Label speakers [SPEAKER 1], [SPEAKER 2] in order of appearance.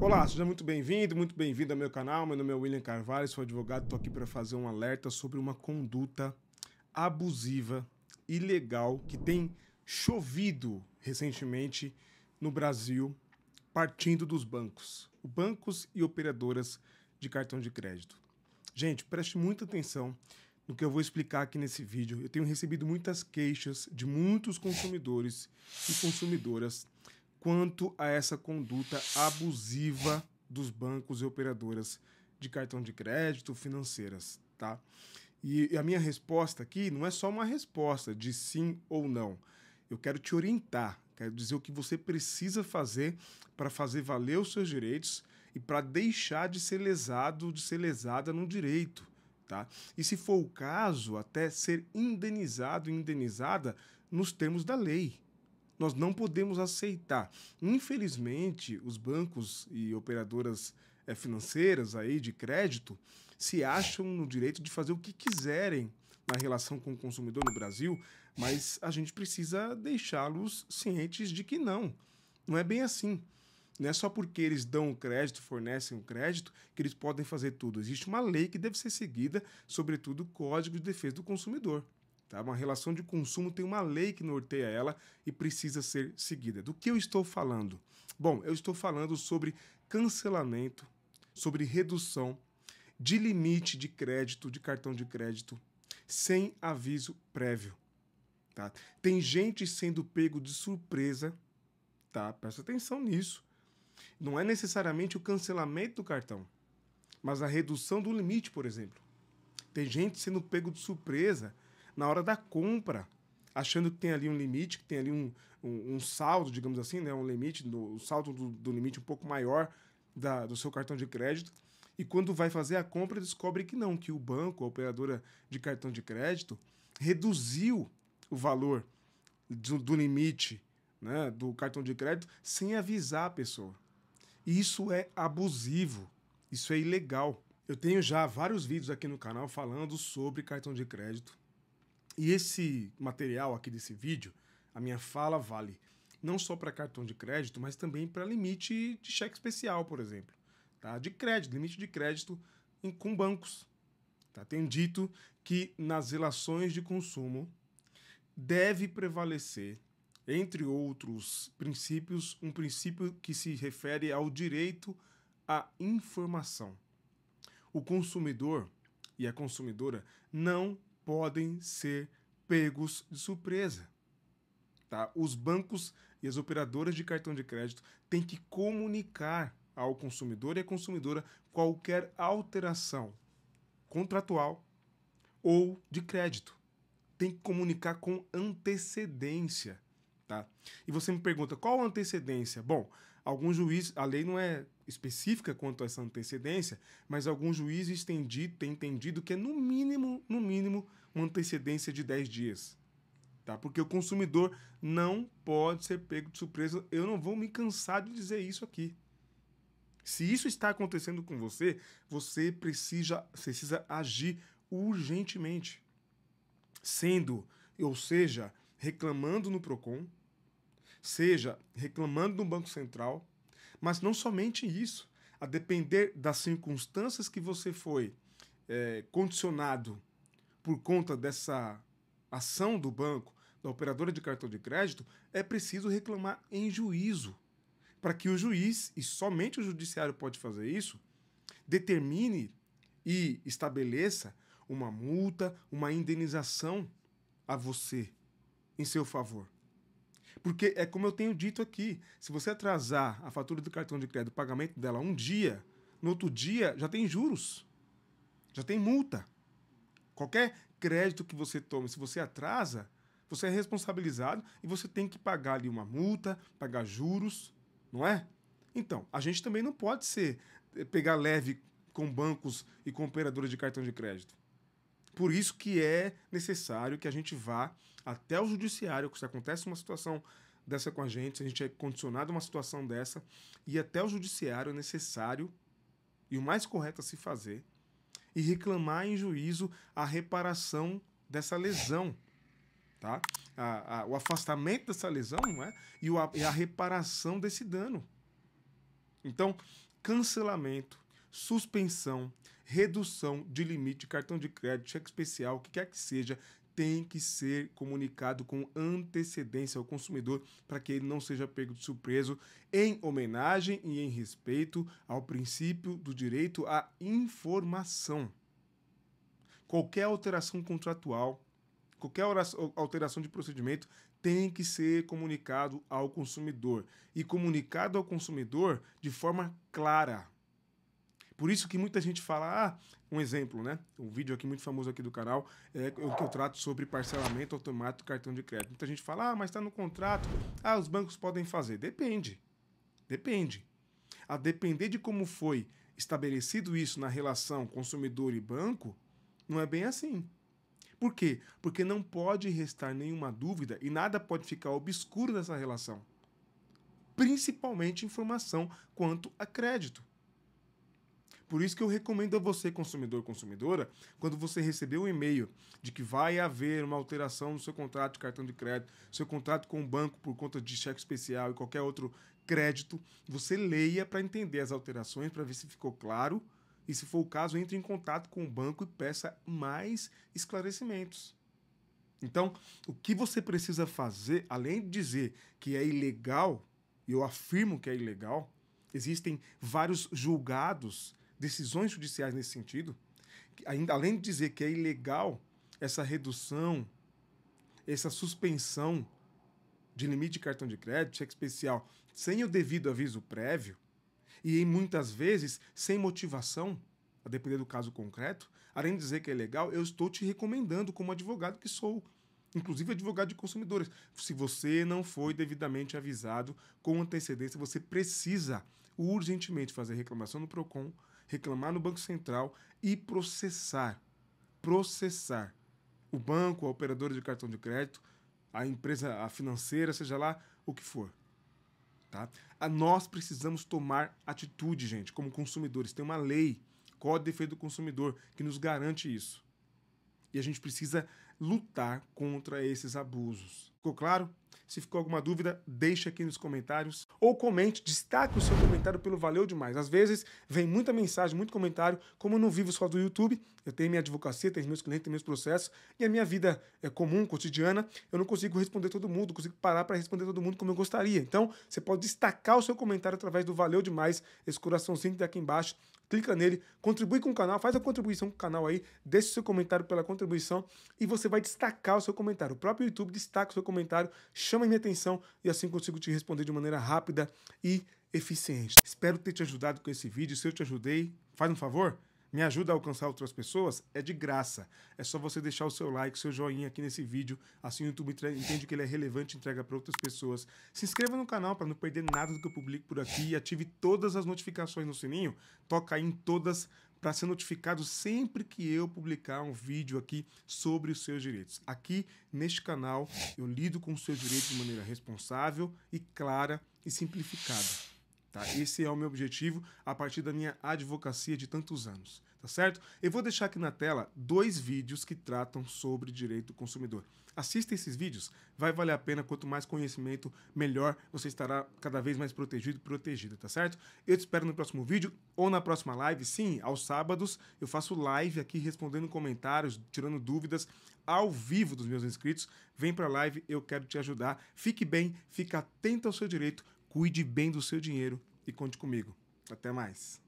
[SPEAKER 1] Olá, seja muito bem-vindo, muito bem-vindo ao meu canal. Meu nome é William Carvalho, sou advogado, estou aqui para fazer um alerta sobre uma conduta abusiva, ilegal, que tem chovido recentemente no Brasil, partindo dos bancos, bancos e operadoras de cartão de crédito. Gente, preste muita atenção no que eu vou explicar aqui nesse vídeo. Eu tenho recebido muitas queixas de muitos consumidores e consumidoras quanto a essa conduta abusiva dos bancos e operadoras de cartão de crédito financeiras, tá? E a minha resposta aqui não é só uma resposta de sim ou não. Eu quero te orientar, quero dizer o que você precisa fazer para fazer valer os seus direitos e para deixar de ser lesado, de ser lesada no direito, tá? E se for o caso, até ser indenizado, indenizada nos termos da lei nós não podemos aceitar. Infelizmente, os bancos e operadoras eh, financeiras aí de crédito se acham no direito de fazer o que quiserem na relação com o consumidor no Brasil, mas a gente precisa deixá-los cientes de que não. Não é bem assim. Não é só porque eles dão o crédito, fornecem o crédito, que eles podem fazer tudo. Existe uma lei que deve ser seguida, sobretudo o Código de Defesa do Consumidor. Tá? Uma relação de consumo tem uma lei que norteia ela e precisa ser seguida. Do que eu estou falando? Bom, eu estou falando sobre cancelamento, sobre redução de limite de crédito, de cartão de crédito, sem aviso prévio. Tá? Tem gente sendo pego de surpresa, tá? Presta atenção nisso. Não é necessariamente o cancelamento do cartão, mas a redução do limite, por exemplo. Tem gente sendo pego de surpresa na hora da compra, achando que tem ali um limite, que tem ali um, um, um saldo, digamos assim, né? um limite, um saldo do, do, limite um pouco maior da, do seu cartão de crédito. E quando vai fazer a compra, descobre que não, que o banco, a operadora de cartão de crédito, reduziu o valor do, do limite né, do cartão de crédito sem avisar a pessoa. Isso é abusivo, isso é ilegal. Eu tenho já vários vídeos aqui no canal falando sobre cartão de crédito, e esse material aqui desse vídeo, a minha fala vale não só para cartão de crédito, mas também para limite de cheque especial, por exemplo. Tá? De crédito, limite de crédito em, com bancos. Tá? tem dito que nas relações de consumo deve prevalecer, entre outros princípios, um princípio que se refere ao direito à informação. O consumidor e a consumidora não podem ser pegos de surpresa. Tá? Os bancos e as operadoras de cartão de crédito têm que comunicar ao consumidor e à consumidora qualquer alteração contratual ou de crédito. Tem que comunicar com antecedência. Tá? E você me pergunta qual antecedência? Bom, Alguns juízes, a lei não é específica quanto a essa antecedência, mas alguns juízes têm dito, têm entendido que é no mínimo, no mínimo, uma antecedência de 10 dias. Tá? Porque o consumidor não pode ser pego de surpresa. Eu não vou me cansar de dizer isso aqui. Se isso está acontecendo com você, você precisa, precisa agir urgentemente. Sendo, ou seja, reclamando no Procon, seja reclamando do Banco Central, mas não somente isso, a depender das circunstâncias que você foi é, condicionado por conta dessa ação do banco, da operadora de cartão de crédito, é preciso reclamar em juízo. Para que o juiz, e somente o judiciário pode fazer isso, determine e estabeleça uma multa, uma indenização a você em seu favor. Porque é como eu tenho dito aqui: se você atrasar a fatura do cartão de crédito, o pagamento dela um dia, no outro dia já tem juros, já tem multa. Qualquer crédito que você tome, se você atrasa, você é responsabilizado e você tem que pagar ali uma multa, pagar juros, não é? Então, a gente também não pode ser eh, pegar leve com bancos e com operadoras de cartão de crédito. Por isso que é necessário que a gente vá até o judiciário, se acontece uma situação dessa com a gente, se a gente é condicionado a uma situação dessa, e até o judiciário é necessário e o mais correto a se fazer e reclamar em juízo a reparação dessa lesão, tá? A, a, o afastamento dessa lesão, não é? E, o, e a reparação desse dano. Então, cancelamento, suspensão, redução de limite, cartão de crédito, cheque especial, o que quer que seja, tem que ser comunicado com antecedência ao consumidor para que ele não seja pego de surpresa em homenagem e em respeito ao princípio do direito à informação. Qualquer alteração contratual, qualquer alteração de procedimento tem que ser comunicado ao consumidor e comunicado ao consumidor de forma clara por isso que muita gente fala, ah, um exemplo, né? Um vídeo aqui muito famoso aqui do canal é o que eu trato sobre parcelamento automático do cartão de crédito. Muita gente fala, ah, mas está no contrato, ah, os bancos podem fazer. Depende. Depende. A depender de como foi estabelecido isso na relação consumidor e banco, não é bem assim. Por quê? Porque não pode restar nenhuma dúvida e nada pode ficar obscuro nessa relação. Principalmente informação quanto a crédito. Por isso que eu recomendo a você, consumidor consumidora, quando você receber um e-mail de que vai haver uma alteração no seu contrato de cartão de crédito, seu contrato com o banco por conta de cheque especial e qualquer outro crédito, você leia para entender as alterações, para ver se ficou claro. E se for o caso, entre em contato com o banco e peça mais esclarecimentos. Então, o que você precisa fazer, além de dizer que é ilegal, e eu afirmo que é ilegal, existem vários julgados, decisões judiciais nesse sentido, que, ainda, além de dizer que é ilegal essa redução, essa suspensão de limite de cartão de crédito, cheque especial, sem o devido aviso prévio, e em muitas vezes sem motivação, a depender do caso concreto, além de dizer que é ilegal, eu estou te recomendando como advogado que sou, inclusive advogado de consumidores. Se você não foi devidamente avisado com antecedência, você precisa urgentemente fazer reclamação no PROCON, reclamar no Banco Central e processar. Processar. O banco, a operadora de cartão de crédito, a empresa a financeira, seja lá o que for. Tá? A nós precisamos tomar atitude, gente, como consumidores. Tem uma lei, Código de Defesa do Consumidor, que nos garante isso. E a gente precisa lutar contra esses abusos. Ficou claro? Se ficou alguma dúvida, deixe aqui nos comentários. Ou comente, destaque o seu comentário pelo Valeu Demais. Às vezes vem muita mensagem, muito comentário. Como eu não vivo só do YouTube, eu tenho minha advocacia, tenho meus clientes, tenho meus processos. E a minha vida é comum, cotidiana, eu não consigo responder todo mundo, consigo parar para responder todo mundo como eu gostaria. Então, você pode destacar o seu comentário através do Valeu Demais, esse coraçãozinho que tá aqui embaixo clica nele, contribui com o canal, faz a contribuição com o canal aí, deixa o seu comentário pela contribuição e você vai destacar o seu comentário. O próprio YouTube destaca o seu comentário, chama minha atenção e assim consigo te responder de maneira rápida e eficiente. Espero ter te ajudado com esse vídeo. Se eu te ajudei, faz um favor, me ajuda a alcançar outras pessoas, é de graça. É só você deixar o seu like, seu joinha aqui nesse vídeo, assim o YouTube entende que ele é relevante e entrega para outras pessoas. Se inscreva no canal para não perder nada do que eu publico por aqui e ative todas as notificações no sininho. Toca aí em todas para ser notificado sempre que eu publicar um vídeo aqui sobre os seus direitos. Aqui neste canal eu lido com os seus direitos de maneira responsável e clara e simplificada. Tá? Esse é o meu objetivo a partir da minha advocacia de tantos anos, tá certo? Eu vou deixar aqui na tela dois vídeos que tratam sobre direito do consumidor. Assista esses vídeos, vai valer a pena. Quanto mais conhecimento, melhor você estará cada vez mais protegido e protegida, tá certo? Eu te espero no próximo vídeo ou na próxima live. Sim, aos sábados eu faço live aqui respondendo comentários, tirando dúvidas ao vivo dos meus inscritos. Vem para a live, eu quero te ajudar. Fique bem, fique atento ao seu direito Cuide bem do seu dinheiro e conte comigo. Até mais.